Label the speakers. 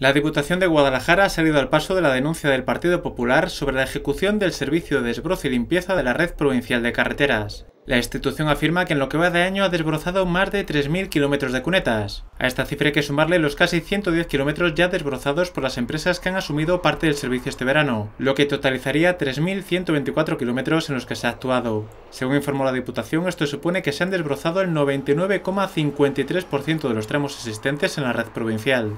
Speaker 1: La Diputación de Guadalajara ha salido al paso de la denuncia del Partido Popular sobre la ejecución del servicio de desbroce y limpieza de la red provincial de carreteras. La institución afirma que en lo que va de año ha desbrozado más de 3.000 kilómetros de cunetas. A esta cifra hay que sumarle los casi 110 kilómetros ya desbrozados por las empresas que han asumido parte del servicio este verano, lo que totalizaría 3.124 kilómetros en los que se ha actuado. Según informó la Diputación, esto supone que se han desbrozado el 99,53% de los tramos existentes en la red provincial.